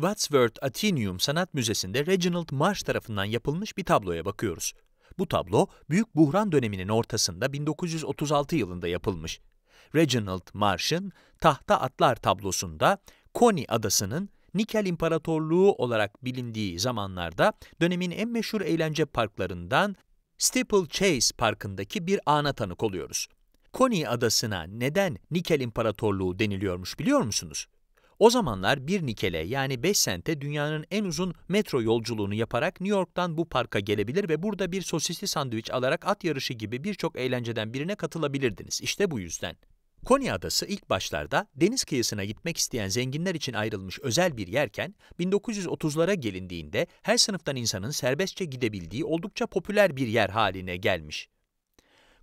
Wadsworth Athenaeum Sanat Müzesi'nde Reginald Marsh tarafından yapılmış bir tabloya bakıyoruz. Bu tablo Büyük Buhran döneminin ortasında 1936 yılında yapılmış. Reginald Marsh'ın Tahta Atlar tablosunda Koni Adası'nın Nikel İmparatorluğu olarak bilindiği zamanlarda dönemin en meşhur eğlence parklarından Steeple Chase Parkı'ndaki bir ana tanık oluyoruz. Koni Adası'na neden Nikel İmparatorluğu deniliyormuş biliyor musunuz? O zamanlar bir nikele yani 5 sente dünyanın en uzun metro yolculuğunu yaparak New York'tan bu parka gelebilir ve burada bir sosisli sandviç alarak at yarışı gibi birçok eğlenceden birine katılabilirdiniz. İşte bu yüzden. Konya Adası ilk başlarda deniz kıyısına gitmek isteyen zenginler için ayrılmış özel bir yerken 1930'lara gelindiğinde her sınıftan insanın serbestçe gidebildiği oldukça popüler bir yer haline gelmiş.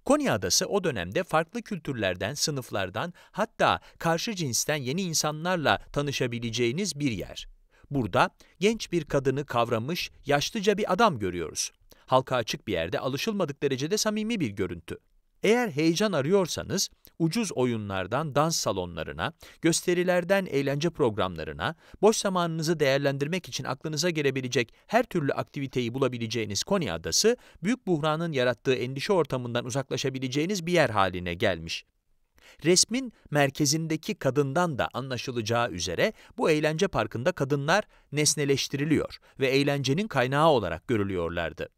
Konya Adası o dönemde farklı kültürlerden, sınıflardan hatta karşı cinsten yeni insanlarla tanışabileceğiniz bir yer. Burada genç bir kadını kavramış, yaşlıca bir adam görüyoruz. Halka açık bir yerde alışılmadık derecede samimi bir görüntü. Eğer heyecan arıyorsanız, ucuz oyunlardan dans salonlarına, gösterilerden eğlence programlarına, boş zamanınızı değerlendirmek için aklınıza gelebilecek her türlü aktiviteyi bulabileceğiniz Konya Adası, Büyük Buhran'ın yarattığı endişe ortamından uzaklaşabileceğiniz bir yer haline gelmiş. Resmin merkezindeki kadından da anlaşılacağı üzere bu eğlence parkında kadınlar nesneleştiriliyor ve eğlencenin kaynağı olarak görülüyorlardı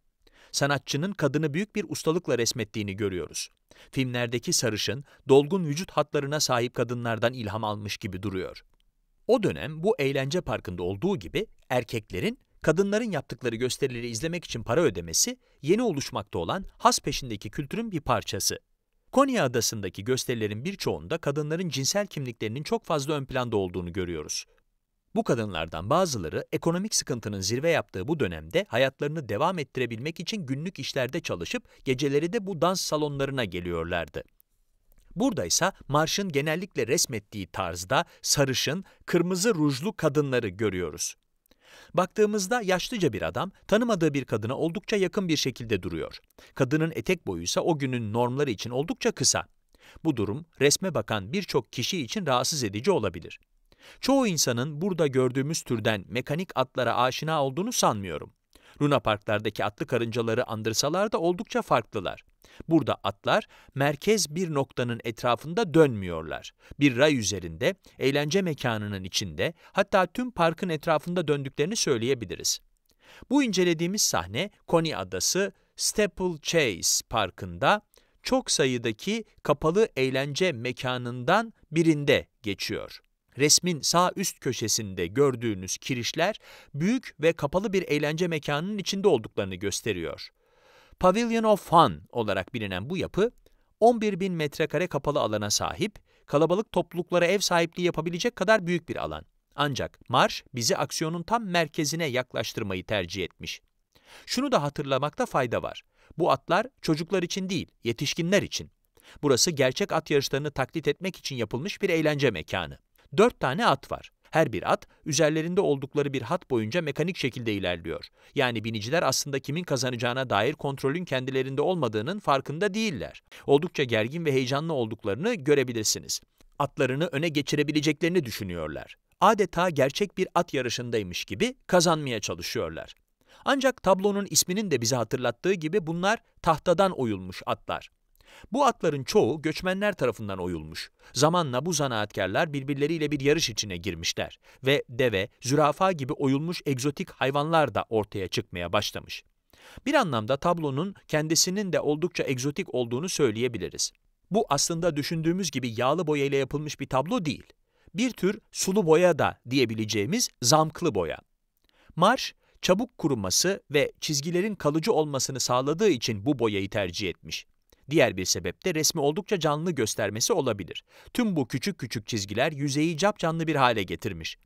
sanatçının kadını büyük bir ustalıkla resmettiğini görüyoruz. Filmlerdeki sarışın, dolgun vücut hatlarına sahip kadınlardan ilham almış gibi duruyor. O dönem bu eğlence parkında olduğu gibi erkeklerin kadınların yaptıkları gösterileri izlemek için para ödemesi yeni oluşmakta olan has peşindeki kültürün bir parçası. Konya Adası'ndaki gösterilerin birçoğunda kadınların cinsel kimliklerinin çok fazla ön planda olduğunu görüyoruz. Bu kadınlardan bazıları ekonomik sıkıntının zirve yaptığı bu dönemde hayatlarını devam ettirebilmek için günlük işlerde çalışıp geceleri de bu dans salonlarına geliyorlardı. Burada ise marşın genellikle resmettiği tarzda sarışın, kırmızı rujlu kadınları görüyoruz. Baktığımızda yaşlıca bir adam tanımadığı bir kadına oldukça yakın bir şekilde duruyor. Kadının etek boyu ise o günün normları için oldukça kısa. Bu durum resme bakan birçok kişi için rahatsız edici olabilir. Çoğu insanın burada gördüğümüz türden mekanik atlara aşina olduğunu sanmıyorum. Luna parklardaki atlı karıncaları andırsalar da oldukça farklılar. Burada atlar merkez bir noktanın etrafında dönmüyorlar. Bir ray üzerinde, eğlence mekanının içinde, hatta tüm parkın etrafında döndüklerini söyleyebiliriz. Bu incelediğimiz sahne Coney Adası Staple Chase Parkı'nda çok sayıdaki kapalı eğlence mekanından birinde geçiyor resmin sağ üst köşesinde gördüğünüz kirişler büyük ve kapalı bir eğlence mekanının içinde olduklarını gösteriyor. Pavilion of Fun olarak bilinen bu yapı, 11 bin metrekare kapalı alana sahip, kalabalık topluluklara ev sahipliği yapabilecek kadar büyük bir alan. Ancak marş bizi aksiyonun tam merkezine yaklaştırmayı tercih etmiş. Şunu da hatırlamakta fayda var. Bu atlar çocuklar için değil, yetişkinler için. Burası gerçek at yarışlarını taklit etmek için yapılmış bir eğlence mekanı. Dört tane at var. Her bir at, üzerlerinde oldukları bir hat boyunca mekanik şekilde ilerliyor. Yani biniciler aslında kimin kazanacağına dair kontrolün kendilerinde olmadığının farkında değiller. Oldukça gergin ve heyecanlı olduklarını görebilirsiniz. Atlarını öne geçirebileceklerini düşünüyorlar. Adeta gerçek bir at yarışındaymış gibi kazanmaya çalışıyorlar. Ancak tablonun isminin de bize hatırlattığı gibi bunlar tahtadan oyulmuş atlar. Bu atların çoğu göçmenler tarafından oyulmuş. Zamanla bu zanaatkarlar birbirleriyle bir yarış içine girmişler ve deve, zürafa gibi oyulmuş egzotik hayvanlar da ortaya çıkmaya başlamış. Bir anlamda tablonun kendisinin de oldukça egzotik olduğunu söyleyebiliriz. Bu aslında düşündüğümüz gibi yağlı boyayla yapılmış bir tablo değil. Bir tür sulu boya da diyebileceğimiz zamklı boya. Marş, çabuk kuruması ve çizgilerin kalıcı olmasını sağladığı için bu boyayı tercih etmiş. Diğer bir sebep de resmi oldukça canlı göstermesi olabilir. Tüm bu küçük küçük çizgiler yüzeyi cap canlı bir hale getirmiş.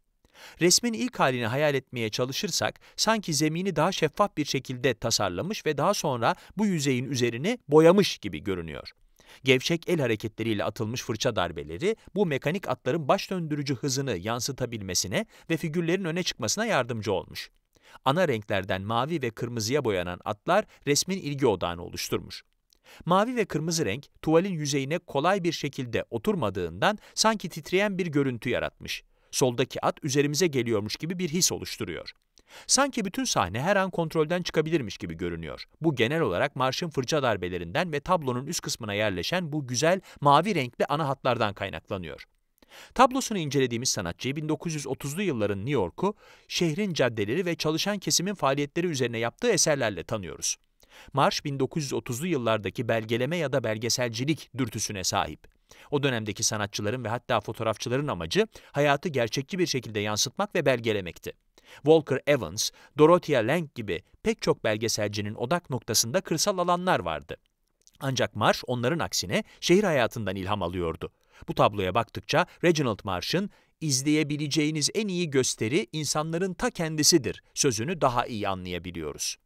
Resmin ilk halini hayal etmeye çalışırsak, sanki zemini daha şeffaf bir şekilde tasarlamış ve daha sonra bu yüzeyin üzerini boyamış gibi görünüyor. Gevşek el hareketleriyle atılmış fırça darbeleri, bu mekanik atların baş döndürücü hızını yansıtabilmesine ve figürlerin öne çıkmasına yardımcı olmuş. Ana renklerden mavi ve kırmızıya boyanan atlar resmin ilgi odağını oluşturmuş. Mavi ve kırmızı renk tuvalin yüzeyine kolay bir şekilde oturmadığından sanki titreyen bir görüntü yaratmış. Soldaki at üzerimize geliyormuş gibi bir his oluşturuyor. Sanki bütün sahne her an kontrolden çıkabilirmiş gibi görünüyor. Bu genel olarak marşın fırça darbelerinden ve tablonun üst kısmına yerleşen bu güzel mavi renkli ana hatlardan kaynaklanıyor. Tablosunu incelediğimiz sanatçı 1930'lu yılların New York'u, şehrin caddeleri ve çalışan kesimin faaliyetleri üzerine yaptığı eserlerle tanıyoruz. Marş 1930'lu yıllardaki belgeleme ya da belgeselcilik dürtüsüne sahip. O dönemdeki sanatçıların ve hatta fotoğrafçıların amacı hayatı gerçekçi bir şekilde yansıtmak ve belgelemekti. Walker Evans, Dorothea Lange gibi pek çok belgeselcinin odak noktasında kırsal alanlar vardı. Ancak Marş onların aksine şehir hayatından ilham alıyordu. Bu tabloya baktıkça Reginald Marsh'ın izleyebileceğiniz en iyi gösteri insanların ta kendisidir sözünü daha iyi anlayabiliyoruz.